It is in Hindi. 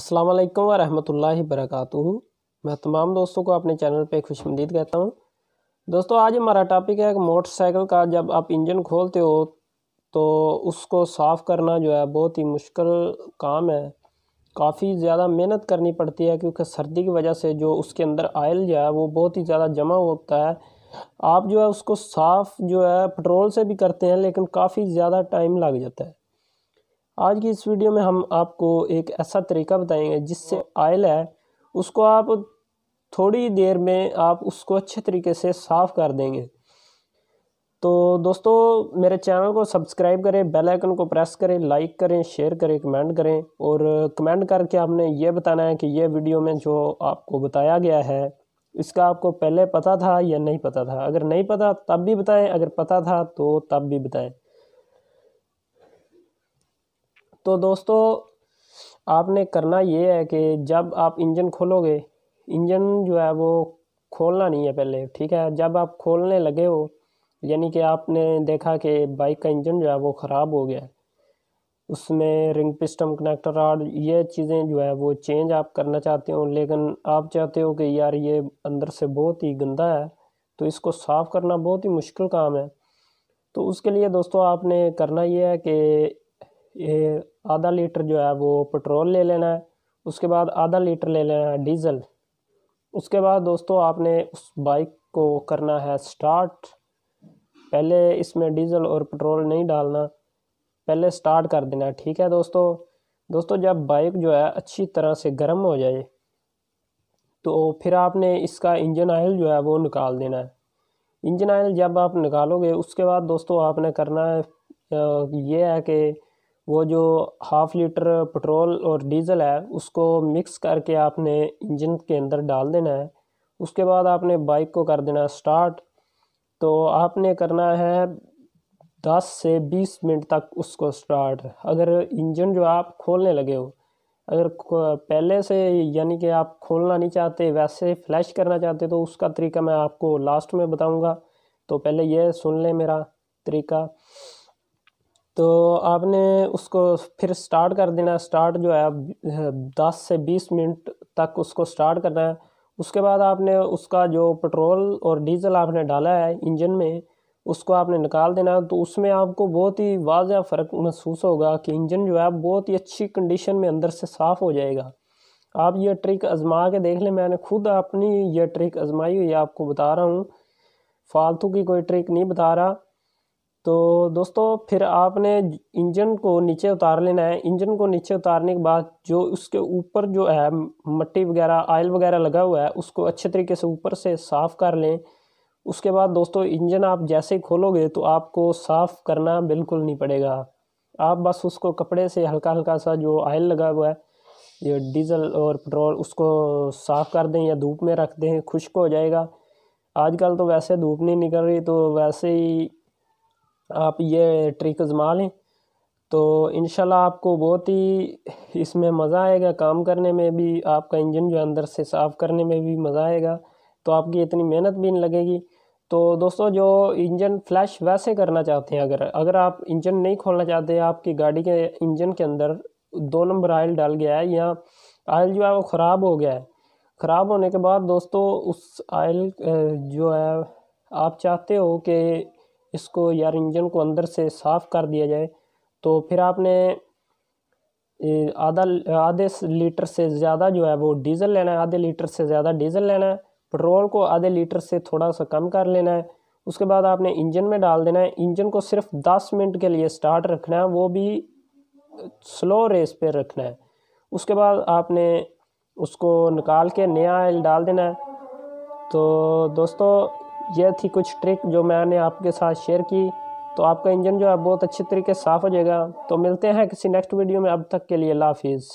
अस्सलाम वालेकुम वरहमतुल्लाहि वबरकातुहू मैं तमाम दोस्तों को अपने चैनल पे खुश मदीद कहता हूँ दोस्तों आज हमारा टॉपिक है मोटरसाइकिल का जब आप इंजन खोलते हो तो उसको साफ़ करना जो है बहुत ही मुश्किल काम है काफ़ी ज़्यादा मेहनत करनी पड़ती है क्योंकि सर्दी की वजह से जो उसके अंदर आयल जो है वो बहुत ही ज़्यादा जमा होता है आप जो है उसको साफ़ जो है पेट्रोल से भी करते हैं लेकिन काफ़ी ज़्यादा टाइम लग जाता है आज की इस वीडियो में हम आपको एक ऐसा तरीका बताएंगे जिससे आयल है उसको आप थोड़ी देर में आप उसको अच्छे तरीके से साफ़ कर देंगे तो दोस्तों मेरे चैनल को सब्सक्राइब करें बेल आइकन को प्रेस करें लाइक करें शेयर करें कमेंट करें और कमेंट करके आपने ये बताना है कि ये वीडियो में जो आपको बताया गया है इसका आपको पहले पता था या नहीं पता था अगर नहीं पता तब भी बताएं अगर पता था तो तब भी बताएं तो दोस्तों आपने करना ये है कि जब आप इंजन खोलोगे इंजन जो है वो खोलना नहीं है पहले ठीक है जब आप खोलने लगे हो यानी कि आपने देखा कि बाइक का इंजन जो है वो ख़राब हो गया है उसमें रिंग पिस्टम कनेक्टर और ये चीज़ें जो है वो चेंज आप करना चाहते हो लेकिन आप चाहते हो कि यार ये अंदर से बहुत ही गंदा है तो इसको साफ़ करना बहुत ही मुश्किल काम है तो उसके लिए दोस्तों आपने करना ये है कि ये आधा लीटर जो है वो पेट्रोल ले लेना है उसके बाद आधा लीटर ले लेना है डीज़ल उसके बाद दोस्तों आपने उस बाइक को करना है स्टार्ट पहले इसमें डीज़ल और पेट्रोल नहीं डालना पहले स्टार्ट कर देना है ठीक है दोस्तों दोस्तों जब बाइक जो है अच्छी तरह से गर्म हो जाए तो फिर आपने इसका इंजन आयल जो है वो निकाल देना है इंजन आयल जब आप निकालोगे उसके बाद दोस्तों आपने करना है ये है कि वो जो हाफ़ लीटर पेट्रोल और डीज़ल है उसको मिक्स करके आपने इंजन के अंदर डाल देना है उसके बाद आपने बाइक को कर देना स्टार्ट तो आपने करना है दस से बीस मिनट तक उसको स्टार्ट अगर इंजन जो आप खोलने लगे हो अगर पहले से यानी कि आप खोलना नहीं चाहते वैसे फ्लैश करना चाहते तो उसका तरीका मैं आपको लास्ट में बताऊंगा तो पहले यह सुन लें मेरा तरीका तो आपने उसको फिर स्टार्ट कर देना स्टार्ट जो है दस से बीस मिनट तक उसको स्टार्ट करना है उसके बाद आपने उसका जो पेट्रोल और डीजल आपने डाला है इंजन में उसको आपने निकाल देना तो उसमें आपको बहुत ही वाजह फ़र्क महसूस होगा कि इंजन जो है बहुत ही अच्छी कंडीशन में अंदर से साफ़ हो जाएगा आप ये ट्रिक आजमा के देख लें मैंने खुद अपनी ये ट्रिक आजमाई हुई आपको बता रहा हूँ फालतू की कोई ट्रिक नहीं बता रहा तो दोस्तों फिर आपने इंजन को नीचे उतार लेना है इंजन को नीचे उतारने के बाद जो उसके ऊपर जो है मट्टी वगैरह आयल वगैरह लगा हुआ है उसको अच्छे तरीके से ऊपर से साफ़ कर लें उसके बाद दोस्तों इंजन आप जैसे ही खोलोगे तो आपको साफ़ करना बिल्कुल नहीं पड़ेगा आप बस उसको कपड़े से हल्का हल्का सा जो आयल लगा हुआ है ये डीजल और पेट्रोल उसको साफ़ कर दें या धूप में रख दें खुश्क हो जाएगा आजकल तो वैसे धूप नहीं निकल रही तो वैसे ही आप ये ट्रिक आजमा लें तो इन आपको बहुत ही इसमें मज़ा आएगा काम करने में भी आपका इंजन जो अंदर से साफ़ करने में भी मज़ा आएगा तो आपकी इतनी मेहनत भी नहीं लगेगी तो दोस्तों जो इंजन फ्लैश वैसे करना चाहते हैं अगर अगर आप इंजन नहीं खोलना चाहते आपकी गाड़ी के इंजन के अंदर दो नंबर आयल डाल गया है या आयल जो है वो ख़राब हो गया है ख़राब होने के बाद दोस्तों उस आयल जो है आप चाहते हो कि इसको यार इंजन को अंदर से साफ़ कर दिया जाए तो फिर आपने आधा आधे लीटर से ज़्यादा जो है वो डीज़ल लेना है आधे लीटर से ज़्यादा डीज़ल लेना है पेट्रोल को आधे लीटर से थोड़ा सा कम कर लेना है उसके बाद आपने इंजन में डाल देना है इंजन को सिर्फ दस मिनट के लिए स्टार्ट रखना है वो भी स्लो रेस पे रखना है उसके बाद आपने उसको निकाल के नया ऑयल डाल देना है तो दोस्तों यह थी कुछ ट्रिक जो मैंने आपके साथ शेयर की तो आपका इंजन जो है बहुत अच्छे तरीके से साफ़ हो जाएगा तो मिलते हैं किसी नेक्स्ट वीडियो में अब तक के लिए लाफिज़